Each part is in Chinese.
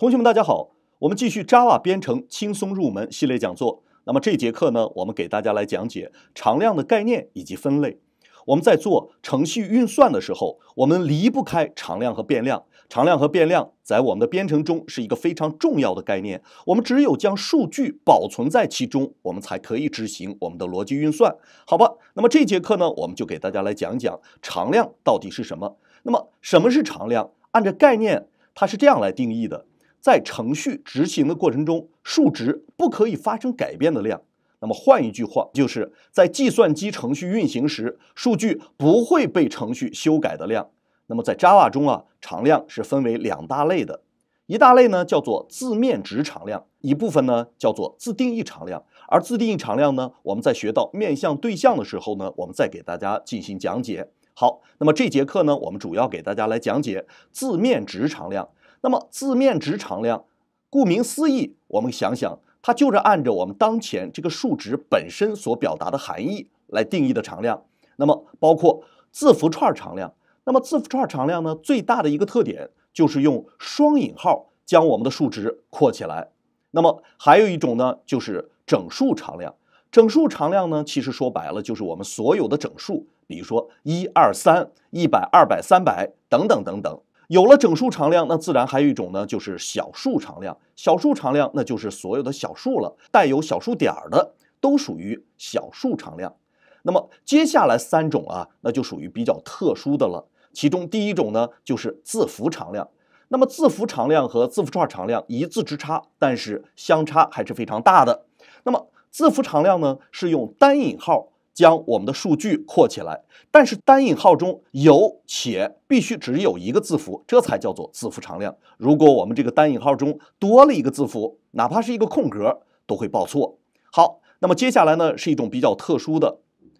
同学们，大家好！我们继续 Java 编程轻松入门系列讲座。那么这节课呢，我们给大家来讲解常量的概念以及分类。我们在做程序运算的时候，我们离不开常量和变量。常量和变量在我们的编程中是一个非常重要的概念。我们只有将数据保存在其中，我们才可以执行我们的逻辑运算。好吧，那么这节课呢，我们就给大家来讲讲常量到底是什么。那么什么是常量？按照概念，它是这样来定义的。在程序执行的过程中，数值不可以发生改变的量，那么换一句话，就是在计算机程序运行时，数据不会被程序修改的量。那么在 Java 中啊，常量是分为两大类的，一大类呢叫做字面值常量，一部分呢叫做自定义常量。而自定义常量呢，我们在学到面向对象的时候呢，我们再给大家进行讲解。好，那么这节课呢，我们主要给大家来讲解字面值常量。那么字面值常量，顾名思义，我们想想，它就是按照我们当前这个数值本身所表达的含义来定义的常量。那么包括字符串常量。那么字符串常量呢，最大的一个特点就是用双引号将我们的数值括起来。那么还有一种呢，就是整数常量。整数常量呢，其实说白了就是我们所有的整数，比如说一二三、一百、二百、三百等等等等。有了整数常量，那自然还有一种呢，就是小数常量。小数常量，那就是所有的小数了，带有小数点的都属于小数常量。那么接下来三种啊，那就属于比较特殊的了。其中第一种呢，就是字符常量。那么字符常量和字符串常量一字之差，但是相差还是非常大的。那么字符常量呢，是用单引号。将我们的数据括起来，但是单引号中有且必须只有一个字符，这才叫做字符常量。如果我们这个单引号中多了一个字符，哪怕是一个空格，都会报错。好，那么接下来呢，是一种比较特殊的，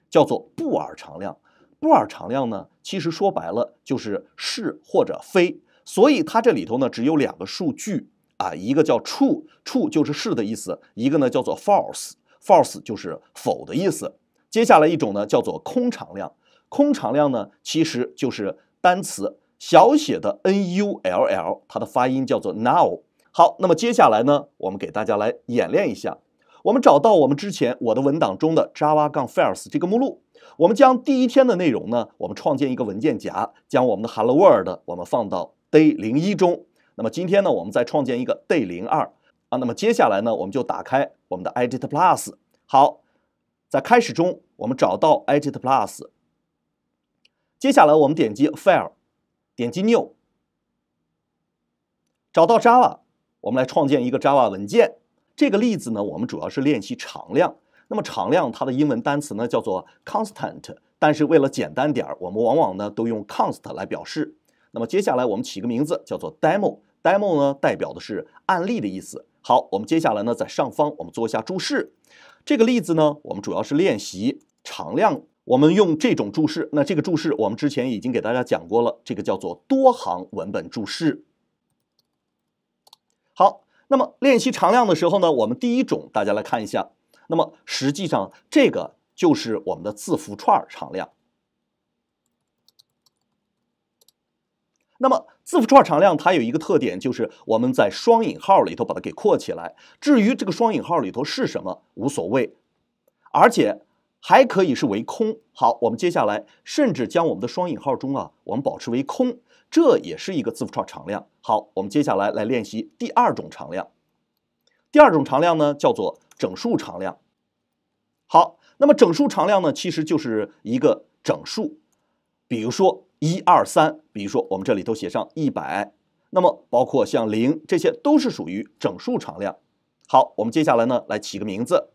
叫做布尔常量。布尔常量呢，其实说白了就是是或者非，所以它这里头呢只有两个数据啊，一个叫 true，true 就是是的意思，一个呢叫做 false，false 就是否的意思。接下来一种呢，叫做空常量。空常量呢，其实就是单词小写的 N U L L，它的发音叫做 now。好，那么接下来呢，我们给大家来演练一下。我们找到我们之前我的文档中的 Java-Files 这个目录，我们将第一天的内容呢，我们创建一个文件夹，将我们的 Hello World 我们放到 Day 零一中。那么今天呢，我们再创建一个 Day 零二。啊，那么接下来呢，我们就打开我们的 e d i t Plus。好。在开始中，我们找到 Edit Plus。接下来，我们点击 File，点击 New，找到 Java，我们来创建一个 Java 文件。这个例子呢，我们主要是练习常量。那么常量它的英文单词呢叫做 constant，但是为了简单点儿，我们往往呢都用 const 来表示。那么接下来我们起个名字叫做 demo，demo 呢代表的是案例的意思。好，我们接下来呢在上方我们做一下注释。这个例子呢，我们主要是练习常量。我们用这种注释，那这个注释我们之前已经给大家讲过了，这个叫做多行文本注释。好，那么练习常量的时候呢，我们第一种，大家来看一下。那么实际上这个就是我们的字符串常量。那么字符串常量它有一个特点，就是我们在双引号里头把它给括起来。至于这个双引号里头是什么，无所谓，而且还可以是为空。好，我们接下来甚至将我们的双引号中啊，我们保持为空，这也是一个字符串常量。好，我们接下来来练习第二种常量。第二种常量呢，叫做整数常量。好，那么整数常量呢，其实就是一个整数，比如说。一二三，比如说我们这里都写上一百，那么包括像零，这些都是属于整数常量。好，我们接下来呢来起个名字。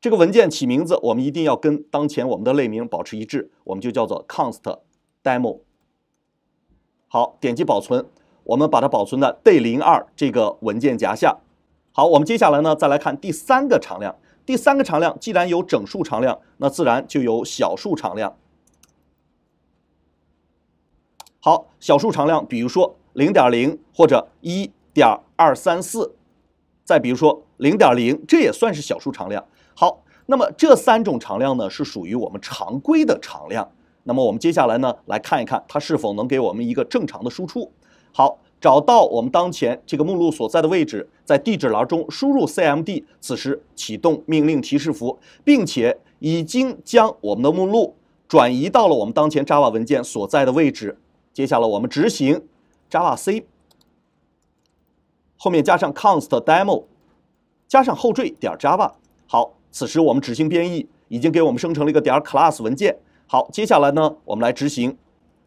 这个文件起名字，我们一定要跟当前我们的类名保持一致，我们就叫做 const demo。好，点击保存，我们把它保存在 day 零二这个文件夹下。好，我们接下来呢再来看第三个常量。第三个常量既然有整数常量，那自然就有小数常量。好，小数常量，比如说零点零或者一点二三四，再比如说零点零，这也算是小数常量。好，那么这三种常量呢，是属于我们常规的常量。那么我们接下来呢，来看一看它是否能给我们一个正常的输出。好，找到我们当前这个目录所在的位置，在地址栏中输入 cmd，此时启动命令提示符，并且已经将我们的目录转移到了我们当前 Java 文件所在的位置。接下来我们执行 Java C，后面加上 const demo，加上后缀点 Java。好，此时我们执行编译，已经给我们生成了一个点 class 文件。好，接下来呢，我们来执行。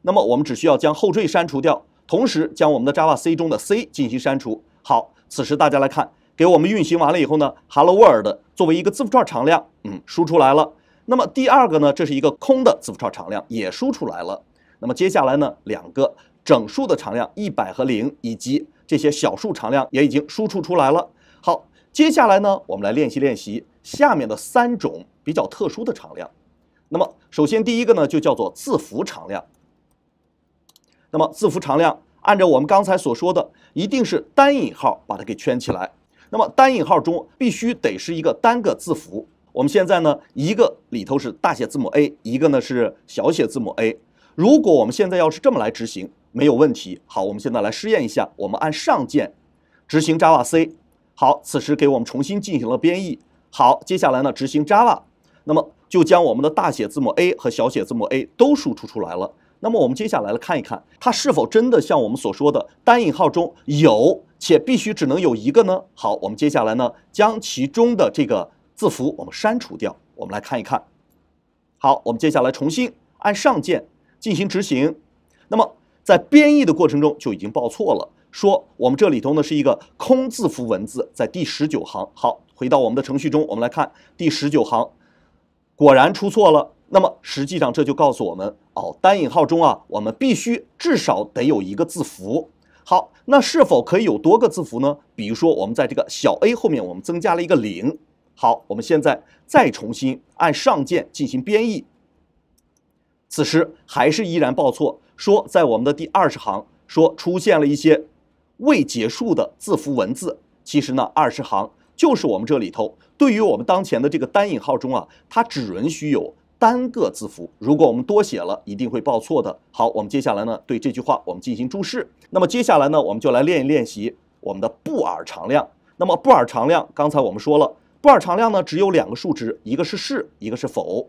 那么我们只需要将后缀删除掉，同时将我们的 Java C 中的 C 进行删除。好，此时大家来看，给我们运行完了以后呢，Hello World 作为一个字符串常量，嗯，输出来了。那么第二个呢，这是一个空的字符串常量，也输出来了。那么接下来呢，两个整数的常量一百和零，以及这些小数常量也已经输出出来了。好，接下来呢，我们来练习练习下面的三种比较特殊的常量。那么，首先第一个呢，就叫做字符常量。那么，字符常量按照我们刚才所说的，一定是单引号把它给圈起来。那么，单引号中必须得是一个单个字符。我们现在呢，一个里头是大写字母 A，一个呢是小写字母 a。如果我们现在要是这么来执行，没有问题。好，我们现在来试验一下。我们按上键，执行 Java C。好，此时给我们重新进行了编译。好，接下来呢，执行 Java，那么就将我们的大写字母 A 和小写字母 a 都输出出来了。那么我们接下来来看一看，它是否真的像我们所说的单引号中有且必须只能有一个呢？好，我们接下来呢，将其中的这个字符我们删除掉。我们来看一看。好，我们接下来重新按上键。进行执行，那么在编译的过程中就已经报错了，说我们这里头呢是一个空字符文字，在第十九行。好，回到我们的程序中，我们来看第十九行，果然出错了。那么实际上这就告诉我们，哦，单引号中啊，我们必须至少得有一个字符。好，那是否可以有多个字符呢？比如说我们在这个小 a 后面我们增加了一个零。好，我们现在再重新按上键进行编译。此时还是依然报错，说在我们的第二十行说出现了一些未结束的字符文字。其实呢，二十行就是我们这里头对于我们当前的这个单引号中啊，它只允许有单个字符。如果我们多写了一定会报错的。好，我们接下来呢对这句话我们进行注释。那么接下来呢我们就来练一练习我们的布尔常量。那么布尔常量刚才我们说了，布尔常量呢只有两个数值，一个是是，一个是否。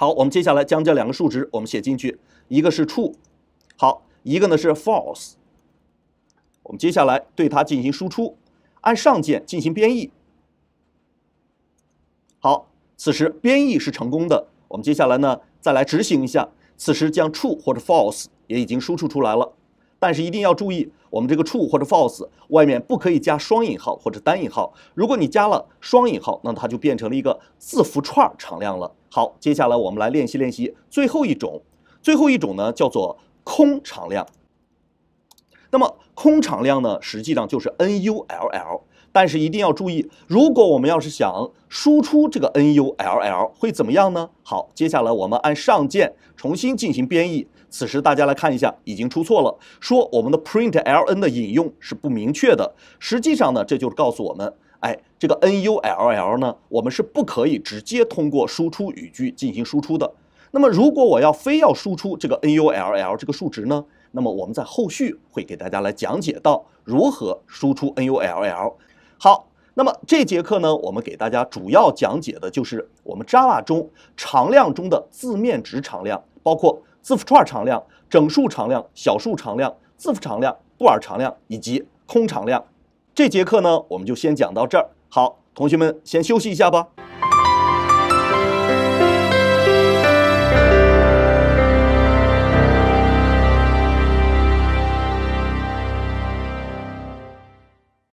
好，我们接下来将这两个数值我们写进去，一个是 true，好，一个呢是 false。我们接下来对它进行输出，按上键进行编译。好，此时编译是成功的。我们接下来呢再来执行一下，此时将 true 或者 false 也已经输出出来了。但是一定要注意，我们这个 true 或者 false 外面不可以加双引号或者单引号。如果你加了双引号，那它就变成了一个字符串常量了。好，接下来我们来练习练习。最后一种，最后一种呢叫做空常量。那么空常量呢，实际上就是 null。但是一定要注意，如果我们要是想输出这个 N U L L 会怎么样呢？好，接下来我们按上键重新进行编译。此时大家来看一下，已经出错了，说我们的 print ln 的引用是不明确的。实际上呢，这就是告诉我们，哎，这个 N U L L 呢，我们是不可以直接通过输出语句进行输出的。那么如果我要非要输出这个 N U L L 这个数值呢？那么我们在后续会给大家来讲解到如何输出 N U L L。好，那么这节课呢，我们给大家主要讲解的就是我们 Java 中常量中的字面值常量，包括字符串常量、整数常量、小数常量、字符常量、布尔常量以及空常量。这节课呢，我们就先讲到这儿。好，同学们先休息一下吧。